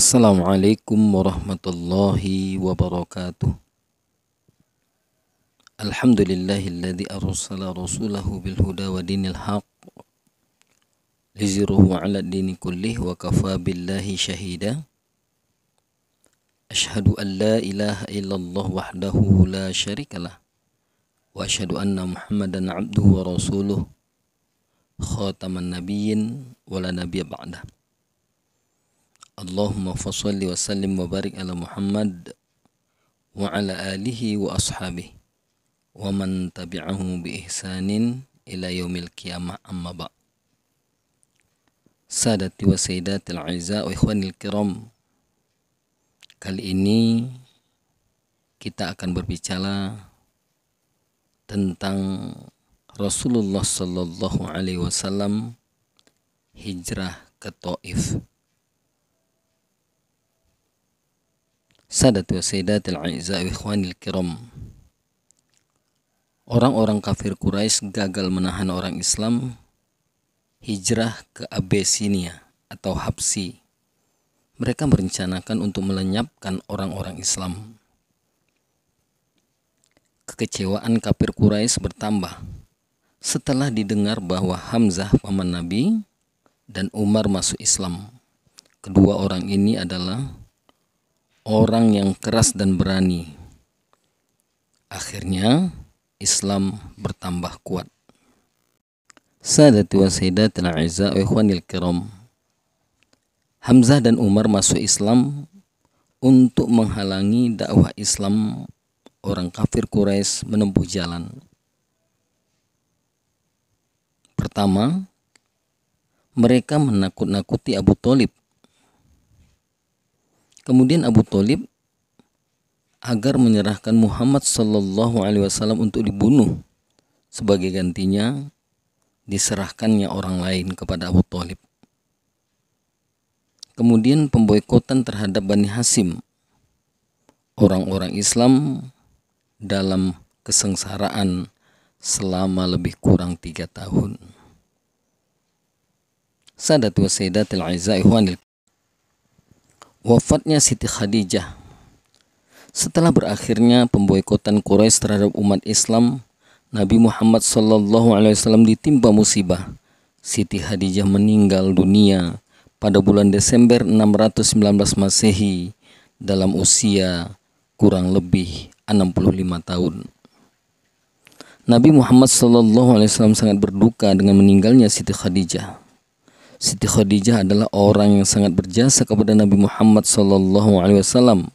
Assalamualaikum warahmatullahi wabarakatuh Alhamdulillahilladzi arsala rasulahu bil huda wa dinil haq liziruhu ala dini kullih wa kafa billahi shahida Ashhadu an la ilaha illallah wahdahu la syarikalah wa ashhadu anna muhammadan abduhu wa rasuluh khataman nabiyyin wa la nabiyya ba'dah Allahumma fasalli wa sallim wa barik ala Muhammad wa ala alihi wa ashabihi wa man tabi'ahu bi ihsanin ila yaumil qiyamah amma ba Sadati wa sayyidatil aiza wa ikhwanil kiram Kali ini kita akan berbicara tentang Rasulullah Shallallahu Alaihi Wasallam hijrah ke Taif. Sadat wa Sayyidat al ikhwanil kiram Orang-orang kafir Quraisy gagal menahan orang Islam hijrah ke Abyssinia atau Habsi. Mereka merencanakan untuk melenyapkan orang-orang Islam. Kekecewaan kafir Quraisy bertambah setelah didengar bahwa Hamzah paman Nabi dan Umar masuk Islam. Kedua orang ini adalah orang yang keras dan berani. Akhirnya Islam bertambah kuat. Sadati wa sayyidatil a'izza wa ikhwanil kiram. Hamzah dan Umar masuk Islam untuk menghalangi dakwah Islam orang kafir Quraisy menempuh jalan. Pertama, mereka menakut-nakuti Abu Talib Kemudian Abu Talib agar menyerahkan Muhammad Shallallahu Alaihi Wasallam untuk dibunuh sebagai gantinya diserahkannya orang lain kepada Abu Talib. Kemudian pemboikotan terhadap Bani Hasim, orang-orang Islam dalam kesengsaraan selama lebih kurang tiga tahun. Sadat wa Sayyidatil Aizai Wafatnya Siti Khadijah Setelah berakhirnya pemboikotan Quraisy terhadap umat Islam, Nabi Muhammad SAW ditimpa musibah. Siti Khadijah meninggal dunia pada bulan Desember 619 Masehi dalam usia kurang lebih 65 tahun. Nabi Muhammad SAW sangat berduka dengan meninggalnya Siti Khadijah. Siti Khadijah adalah orang yang sangat berjasa kepada Nabi Muhammad SAW.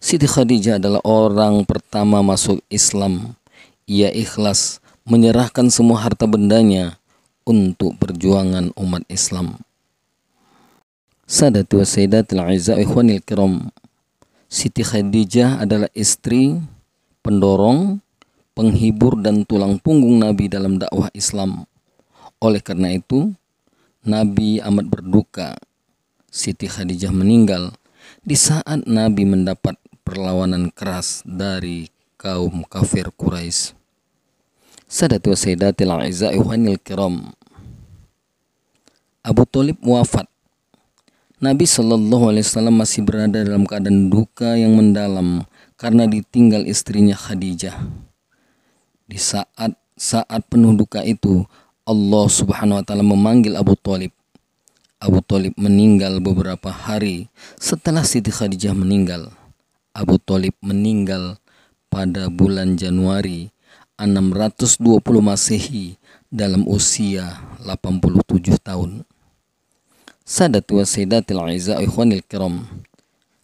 Siti Khadijah adalah orang pertama masuk Islam. Ia ikhlas menyerahkan semua harta bendanya untuk perjuangan umat Islam. Sadat wa Sayyidatul Azza Ikhwanil Kiram Siti Khadijah adalah istri, pendorong, penghibur dan tulang punggung Nabi dalam dakwah Islam. Oleh karena itu, Nabi amat berduka. Siti Khadijah meninggal di saat Nabi mendapat perlawanan keras dari kaum kafir Quraisy. Sadatu Sayyidatil Aizai Kiram Abu Talib wafat Nabi Shallallahu Alaihi Wasallam masih berada dalam keadaan duka yang mendalam karena ditinggal istrinya Khadijah. Di saat saat penuh duka itu, Allah Subhanahu wa taala memanggil Abu Talib. Abu Talib meninggal beberapa hari setelah Siti Khadijah meninggal. Abu Talib meninggal pada bulan Januari 620 Masehi dalam usia 87 tahun. Sadat wa Sayyidatil Aiza Ikhwanil Kiram.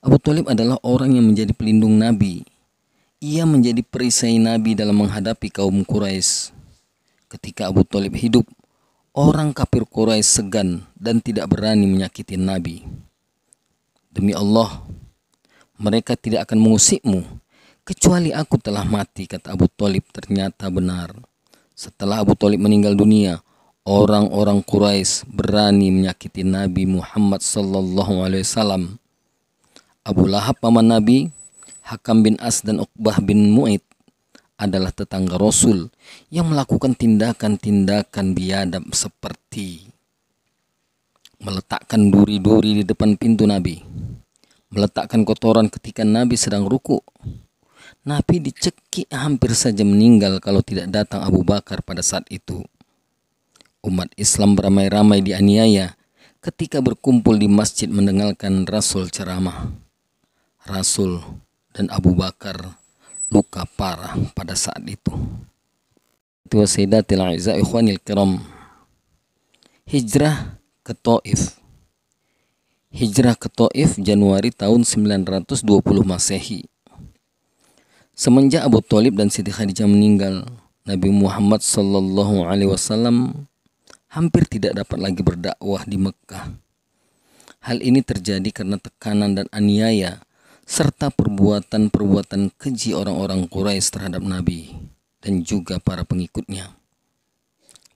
Abu Talib adalah orang yang menjadi pelindung Nabi. Ia menjadi perisai Nabi dalam menghadapi kaum Quraisy ketika Abu Talib hidup, orang kafir Quraisy segan dan tidak berani menyakiti Nabi. Demi Allah, mereka tidak akan mengusikmu, kecuali aku telah mati, kata Abu Talib. Ternyata benar. Setelah Abu Talib meninggal dunia, orang-orang Quraisy berani menyakiti Nabi Muhammad Sallallahu Alaihi Wasallam. Abu Lahab paman Nabi, Hakam bin As dan Uqbah bin Mu'id adalah tetangga Rasul yang melakukan tindakan-tindakan biadab seperti meletakkan duri-duri di depan pintu Nabi, meletakkan kotoran ketika Nabi sedang ruku. Nabi dicekik hampir saja meninggal kalau tidak datang Abu Bakar pada saat itu. Umat Islam beramai-ramai dianiaya ketika berkumpul di masjid mendengarkan Rasul ceramah. Rasul dan Abu Bakar luka parah pada saat itu. Itu Sayyidatil Aizah Ikhwanil Kiram. Hijrah ke Taif. Hijrah ke Taif Januari tahun 920 Masehi. Semenjak Abu Talib dan Siti Khadijah meninggal, Nabi Muhammad Sallallahu Alaihi Wasallam hampir tidak dapat lagi berdakwah di Mekah. Hal ini terjadi karena tekanan dan aniaya serta perbuatan-perbuatan keji orang-orang Quraisy terhadap Nabi dan juga para pengikutnya.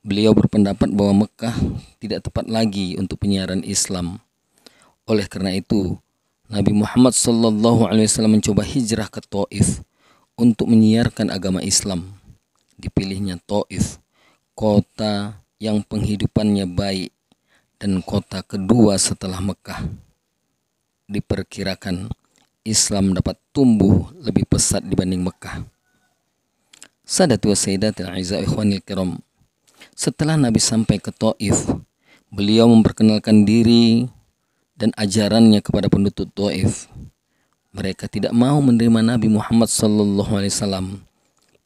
Beliau berpendapat bahwa Mekah tidak tepat lagi untuk penyiaran Islam. Oleh karena itu, Nabi Muhammad SAW mencoba hijrah ke Taif untuk menyiarkan agama Islam. Dipilihnya Taif, kota yang penghidupannya baik dan kota kedua setelah Mekah. Diperkirakan Islam dapat tumbuh lebih pesat dibanding Mekah. Sadatul Aizah Ikhwanil Setelah Nabi sampai ke Taif, beliau memperkenalkan diri dan ajarannya kepada penduduk Taif. Mereka tidak mau menerima Nabi Muhammad SAW.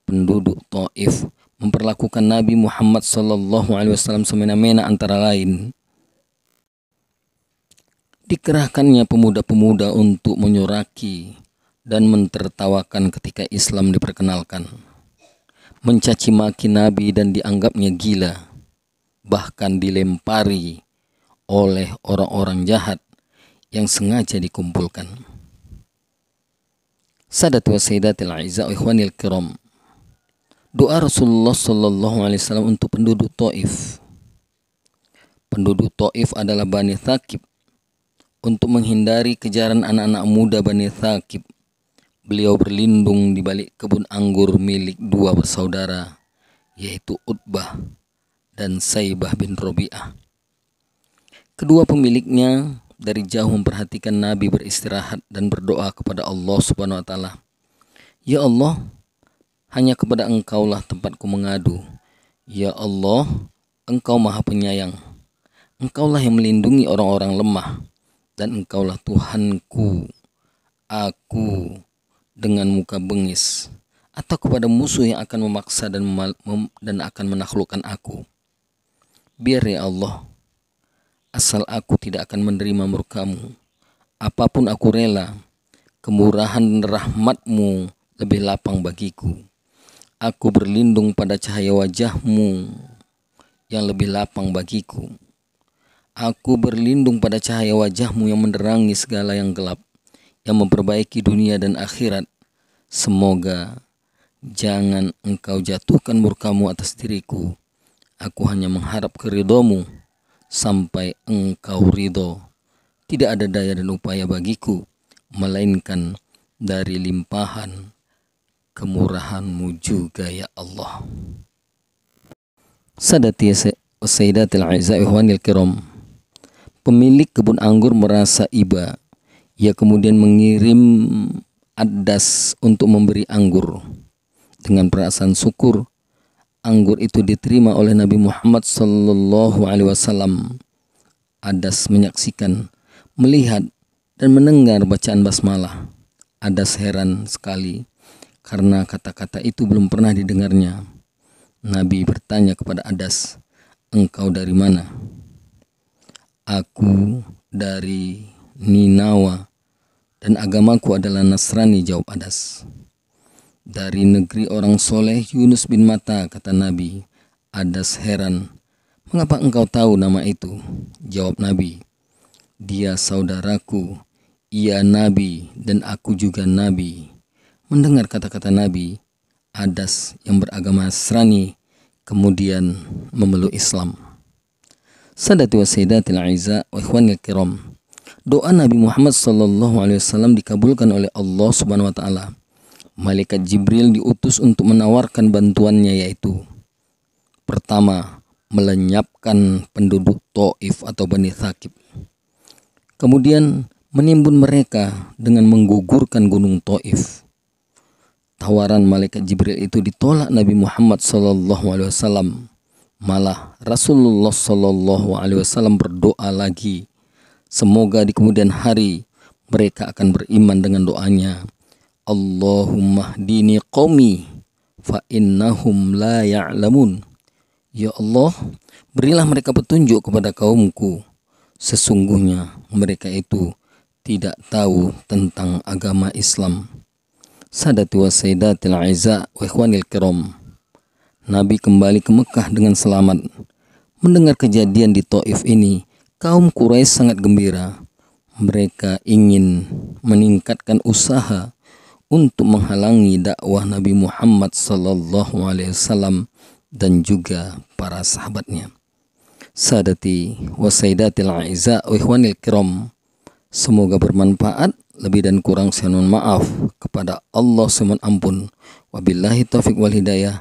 Penduduk Taif memperlakukan Nabi Muhammad SAW semena-mena antara lain dikerahkannya pemuda-pemuda untuk menyoraki dan mentertawakan ketika Islam diperkenalkan, mencaci maki Nabi dan dianggapnya gila, bahkan dilempari oleh orang-orang jahat yang sengaja dikumpulkan. Sadat wa Sayyidatil Aiza Ikhwanil Kiram Doa Rasulullah Sallallahu Alaihi Wasallam untuk penduduk Taif. Penduduk Taif adalah Bani Thaqib untuk menghindari kejaran anak-anak muda Bani Thaqib. Beliau berlindung di balik kebun anggur milik dua bersaudara, yaitu Utbah dan Saibah bin Robi'ah. Kedua pemiliknya dari jauh memperhatikan Nabi beristirahat dan berdoa kepada Allah Subhanahu wa taala. Ya Allah, hanya kepada Engkaulah tempatku mengadu. Ya Allah, Engkau Maha Penyayang. Engkaulah yang melindungi orang-orang lemah dan engkaulah Tuhanku aku dengan muka bengis atau kepada musuh yang akan memaksa dan dan akan menaklukkan aku biar ya Allah asal aku tidak akan menerima murkamu apapun aku rela kemurahan dan rahmatmu lebih lapang bagiku aku berlindung pada cahaya wajahmu yang lebih lapang bagiku Aku berlindung pada cahaya wajahmu yang menerangi segala yang gelap, yang memperbaiki dunia dan akhirat. Semoga jangan engkau jatuhkan murkamu atas diriku. Aku hanya mengharap keridomu sampai engkau ridho. Tidak ada daya dan upaya bagiku, melainkan dari limpahan kemurahanmu juga ya Allah. Sadatiya Sayyidatil Aizai Ihwanil Kiram Pemilik kebun anggur merasa iba. Ia kemudian mengirim Adas untuk memberi anggur. Dengan perasaan syukur, anggur itu diterima oleh Nabi Muhammad sallallahu alaihi wasallam. Adas menyaksikan, melihat dan mendengar bacaan basmalah. Adas heran sekali karena kata-kata itu belum pernah didengarnya. Nabi bertanya kepada Adas, "Engkau dari mana?" Aku dari Ninawa dan agamaku adalah Nasrani jawab Adas. Dari negeri orang soleh Yunus bin Mata kata Nabi. Adas heran. Mengapa engkau tahu nama itu? Jawab Nabi. Dia saudaraku. Ia Nabi dan aku juga Nabi. Mendengar kata-kata Nabi, Adas yang beragama Nasrani kemudian memeluk Islam. Sadati wa sayyidatil aiza wa ikhwanil kiram. Doa Nabi Muhammad sallallahu alaihi wasallam dikabulkan oleh Allah Subhanahu wa taala. Malaikat Jibril diutus untuk menawarkan bantuannya yaitu pertama, melenyapkan penduduk Taif atau Bani Thaqib. Kemudian menimbun mereka dengan menggugurkan gunung Taif. Tawaran malaikat Jibril itu ditolak Nabi Muhammad sallallahu alaihi wasallam Malah Rasulullah Shallallahu Alaihi Wasallam berdoa lagi, semoga di kemudian hari mereka akan beriman dengan doanya. Allahumma dini qomi fa innahum la ya'lamun. Ya Allah, berilah mereka petunjuk kepada kaumku. Sesungguhnya mereka itu tidak tahu tentang agama Islam. sadatu wa sayyidatil aiza wa ikhwanil kiram. Nabi kembali ke Mekah dengan selamat. Mendengar kejadian di Taif ini, kaum Quraisy sangat gembira. Mereka ingin meningkatkan usaha untuk menghalangi dakwah Nabi Muhammad sallallahu alaihi wasallam dan juga para sahabatnya. Sadati wa sayyidatil aiza wa ikhwanil kiram. Semoga bermanfaat lebih dan kurang saya mohon maaf kepada Allah S.W.T. ampun. Wabillahi taufik wal hidayah.